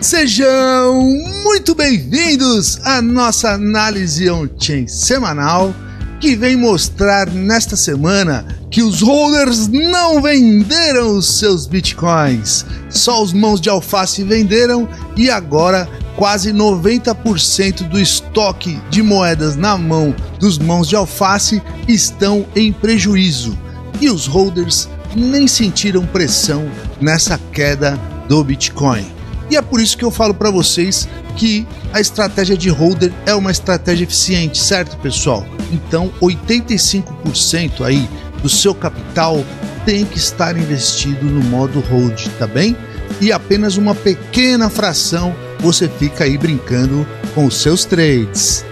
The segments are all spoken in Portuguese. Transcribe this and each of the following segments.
Sejam muito bem-vindos à nossa análise on-chain semanal que vem mostrar nesta semana que os holders não venderam os seus bitcoins, só os mãos de alface venderam e agora quase 90% do estoque de moedas na mão dos mãos de alface estão em prejuízo e os holders nem sentiram pressão nessa queda do Bitcoin. E é por isso que eu falo para vocês que a estratégia de holder é uma estratégia eficiente, certo, pessoal? Então, 85% aí do seu capital tem que estar investido no modo hold, tá bem? E apenas uma pequena fração você fica aí brincando com os seus trades.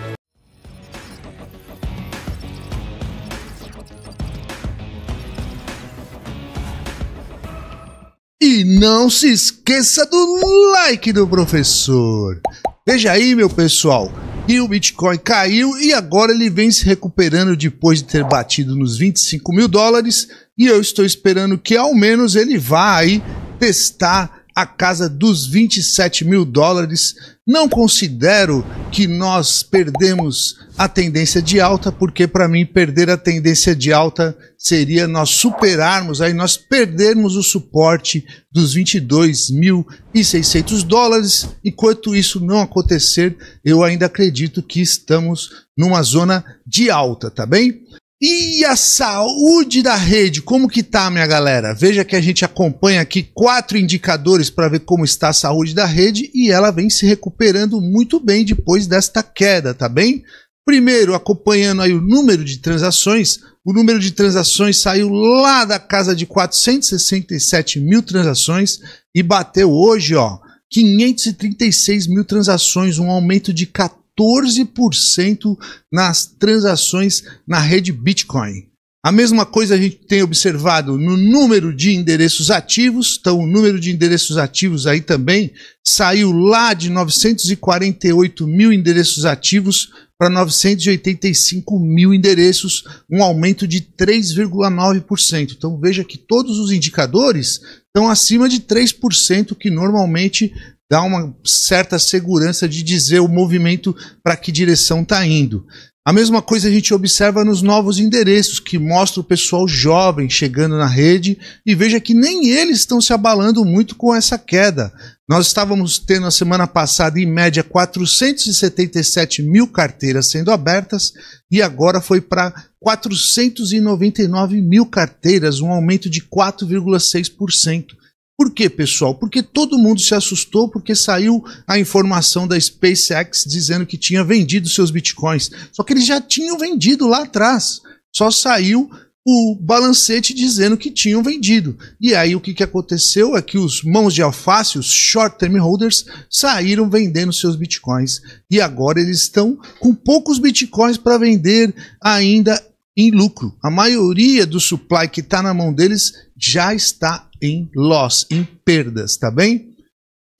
Não se esqueça do like do professor. Veja aí, meu pessoal, e o Bitcoin caiu e agora ele vem se recuperando depois de ter batido nos 25 mil dólares. E eu estou esperando que ao menos ele vá aí testar a casa dos 27 mil dólares. Não considero que nós perdemos a tendência de alta, porque para mim perder a tendência de alta seria nós superarmos, aí nós perdermos o suporte dos 22.600 dólares. Enquanto isso não acontecer, eu ainda acredito que estamos numa zona de alta, tá bem? E a saúde da rede, como que tá, minha galera? Veja que a gente acompanha aqui quatro indicadores para ver como está a saúde da rede e ela vem se recuperando muito bem depois desta queda, tá bem? Primeiro, acompanhando aí o número de transações, o número de transações saiu lá da casa de 467 mil transações e bateu hoje, ó, 536 mil transações, um aumento de 14 14% nas transações na rede Bitcoin. A mesma coisa a gente tem observado no número de endereços ativos, então o número de endereços ativos aí também saiu lá de 948 mil endereços ativos para 985 mil endereços, um aumento de 3,9%. Então veja que todos os indicadores estão acima de 3%, que normalmente dá uma certa segurança de dizer o movimento para que direção está indo. A mesma coisa a gente observa nos novos endereços, que mostra o pessoal jovem chegando na rede e veja que nem eles estão se abalando muito com essa queda. Nós estávamos tendo na semana passada, em média, 477 mil carteiras sendo abertas e agora foi para 499 mil carteiras, um aumento de 4,6%. Por quê, pessoal? Porque todo mundo se assustou porque saiu a informação da SpaceX dizendo que tinha vendido seus bitcoins. Só que eles já tinham vendido lá atrás. Só saiu o balancete dizendo que tinham vendido. E aí o que, que aconteceu é que os mãos de alface, os short term holders, saíram vendendo seus bitcoins. E agora eles estão com poucos bitcoins para vender ainda em lucro. A maioria do supply que está na mão deles já está em loss, em perdas, tá bem?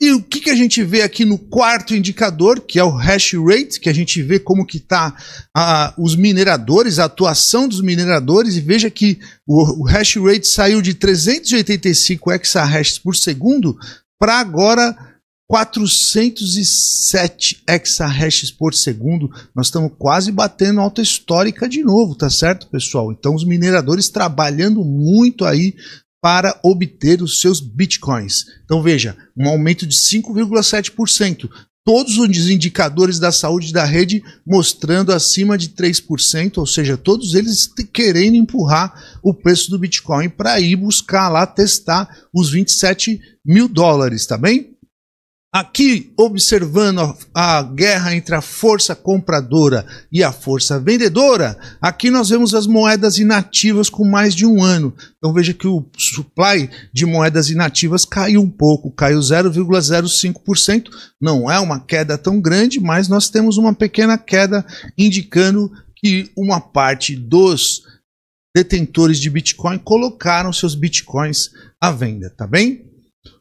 E o que, que a gente vê aqui no quarto indicador, que é o hash rate, que a gente vê como que está uh, os mineradores, a atuação dos mineradores, e veja que o, o hash rate saiu de 385 exahashes por segundo para agora 407 exahashes por segundo. Nós estamos quase batendo alta histórica de novo, tá certo, pessoal? Então, os mineradores trabalhando muito aí para obter os seus bitcoins. Então, veja, um aumento de 5,7%. Todos os indicadores da saúde da rede mostrando acima de 3%, ou seja, todos eles querendo empurrar o preço do Bitcoin para ir buscar lá testar os 27 mil dólares, tá bem? Aqui, observando a, a, guerra entre a força compradora e a força vendedora, aqui nós vemos as moedas inativas com mais de um ano. Então veja que o supply de moedas inativas caiu um pouco, caiu 0,05%. Não é uma queda tão grande, mas nós temos uma pequena queda indicando que uma parte dos detentores de Bitcoin colocaram seus Bitcoins à venda, tá bem?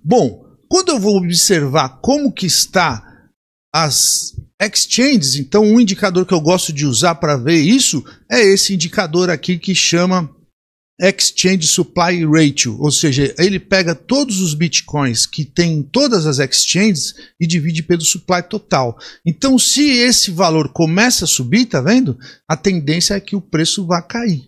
Bom, quando eu vou observar como que está as exchanges, então um indicador que eu gosto de usar para ver isso é esse indicador aqui que chama Exchange Supply Ratio, ou seja, ele pega todos os bitcoins que tem em todas as exchanges e divide pelo supply total. Então, se esse valor começa a subir, tá vendo? A tendência é que o preço vá cair.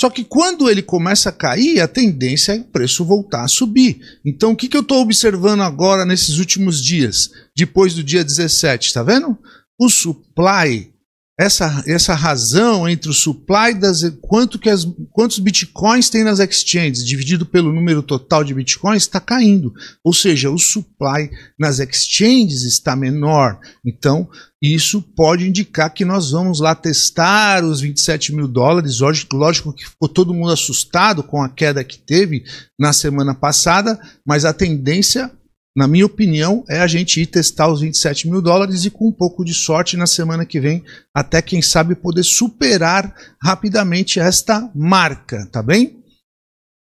Só que quando ele começa a cair, a tendência é o preço voltar a subir. Então, o que, que eu estou observando agora nesses últimos dias, depois do dia 17, está vendo? O supply essa, essa razão entre o supply das quanto que as, quantos bitcoins tem nas exchanges dividido pelo número total de bitcoins está caindo, ou seja, o supply nas exchanges está menor. Então isso pode indicar que nós vamos lá testar os 27 mil dólares. Lógico, lógico que ficou todo mundo assustado com a queda que teve na semana passada, mas a tendência na minha opinião, é a gente ir testar os 27 mil dólares e, com um pouco de sorte, na semana que vem, até quem sabe poder superar rapidamente esta marca, tá bem?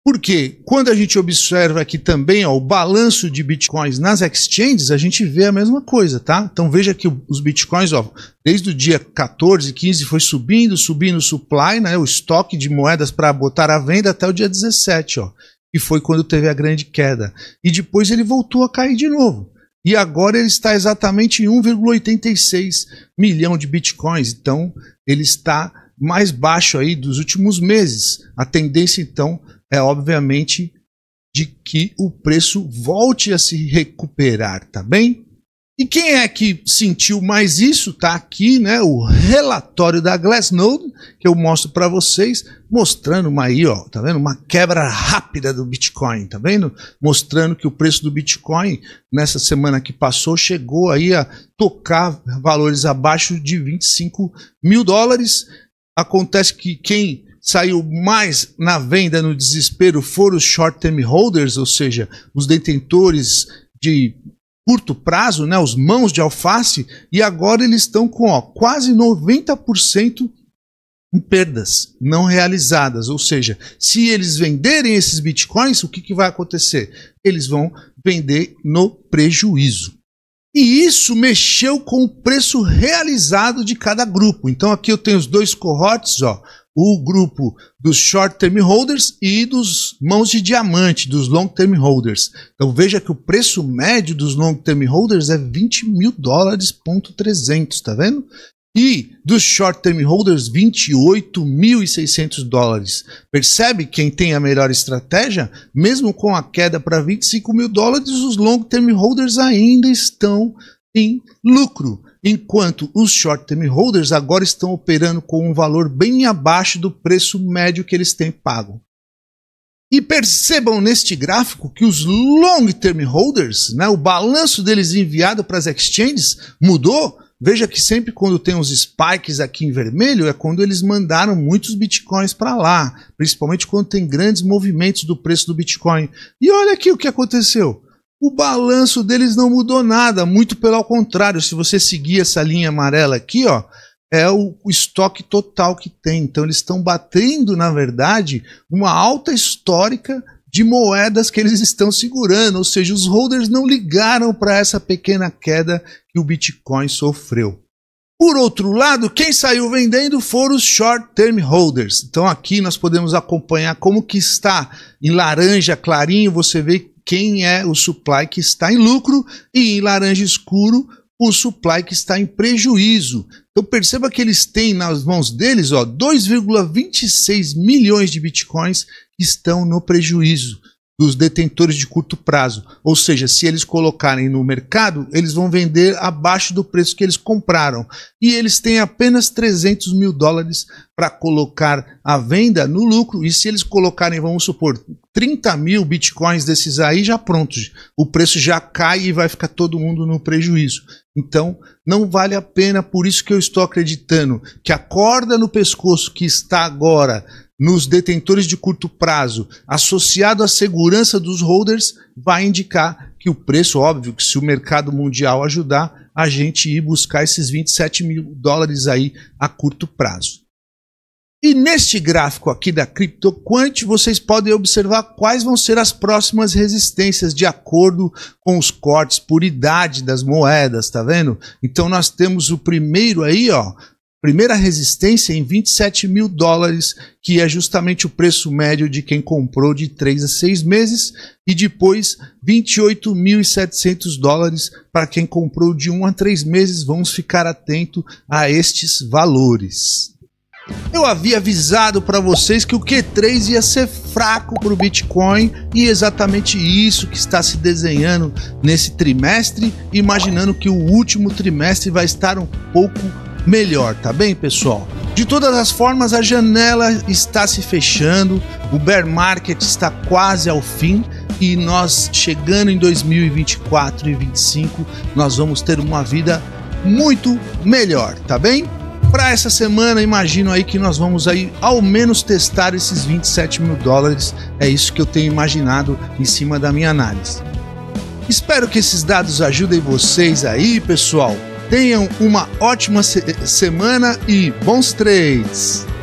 Porque quando a gente observa aqui também ó, o balanço de bitcoins nas exchanges, a gente vê a mesma coisa, tá? Então veja que os bitcoins, ó, desde o dia 14, 15, foi subindo, subindo o supply, né, o estoque de moedas para botar à venda até o dia 17, ó e foi quando teve a grande queda. E depois ele voltou a cair de novo. E agora ele está exatamente em 1,86 milhão de bitcoins. Então ele está mais baixo aí dos últimos meses. A tendência então é obviamente de que o preço volte a se recuperar, tá bem? E quem é que sentiu mais isso? Está aqui, né? O relatório da Glassnode que eu mostro para vocês, mostrando uma aí, ó, tá vendo? Uma quebra rápida do Bitcoin, tá vendo? Mostrando que o preço do Bitcoin nessa semana que passou chegou aí a tocar valores abaixo de 25 mil dólares. Acontece que quem saiu mais na venda no desespero foram os short-term holders, ou seja, os detentores de curto prazo, né, os mãos de alface, e agora eles estão com ó, quase 90% em perdas não realizadas. Ou seja, se eles venderem esses bitcoins, o que, que vai acontecer? Eles vão vender no prejuízo. E isso mexeu com o preço realizado de cada grupo. Então aqui eu tenho os dois cohortes, ó, o grupo dos short term holders e dos mãos de diamante, dos long term holders. Então veja que o preço médio dos long term holders é 20 mil dólares ponto 300, tá vendo? E dos short term holders, 28.600 dólares. Percebe quem tem a melhor estratégia? Mesmo com a queda para 25 mil dólares, os long term holders ainda estão em lucro enquanto os short term holders agora estão operando com um valor bem abaixo do preço médio que eles têm pago. E percebam neste gráfico que os long term holders, né, o balanço deles enviado para as exchanges mudou. Veja que sempre quando tem os spikes aqui em vermelho é quando eles mandaram muitos bitcoins para lá, principalmente quando tem grandes movimentos do preço do bitcoin. E olha aqui o que aconteceu o balanço deles não mudou nada, muito pelo contrário. Se você seguir essa linha amarela aqui, ó, é o, o estoque total que tem. Então eles estão batendo, na verdade, uma alta histórica de moedas que eles estão segurando, ou seja, os holders não ligaram para essa pequena queda que o Bitcoin sofreu. Por outro lado, quem saiu vendendo foram os short term holders. Então aqui nós podemos acompanhar como que está em laranja clarinho, você vê quem é o supply que está em lucro e em laranja escuro o supply que está em prejuízo. Então perceba que eles têm nas mãos deles 2,26 milhões de bitcoins que estão no prejuízo dos detentores de curto prazo. Ou seja, se eles colocarem no mercado, eles vão vender abaixo do preço que eles compraram. E eles têm apenas 300 mil dólares para colocar a venda no lucro. E se eles colocarem, vamos supor, 30 mil bitcoins desses aí, já prontos. O preço já cai e vai ficar todo mundo no prejuízo. Então, não vale a pena. Por isso que eu estou acreditando que a corda no pescoço que está agora nos detentores de curto prazo, associado à segurança dos holders, vai indicar que o preço, óbvio, que se o mercado mundial ajudar, a gente ir buscar esses 27 mil dólares aí a curto prazo. E neste gráfico aqui da CryptoQuant, vocês podem observar quais vão ser as próximas resistências de acordo com os cortes por idade das moedas, tá vendo? Então nós temos o primeiro aí, ó, primeira resistência em 27 mil dólares, que é justamente o preço médio de quem comprou de 3 a 6 meses, e depois 28.700 dólares para quem comprou de 1 a 3 meses. Vamos ficar atento a estes valores. Eu havia avisado para vocês que o Q3 ia ser fraco para o Bitcoin e exatamente isso que está se desenhando nesse trimestre, imaginando que o último trimestre vai estar um pouco melhor, tá bem, pessoal? De todas as formas, a janela está se fechando, o bear market está quase ao fim e nós chegando em 2024 e 2025, nós vamos ter uma vida muito melhor, tá bem? Para essa semana, imagino aí que nós vamos aí ao menos testar esses 27 mil dólares. É isso que eu tenho imaginado em cima da minha análise. Espero que esses dados ajudem vocês aí, pessoal Tenham uma ótima se semana e bons trades!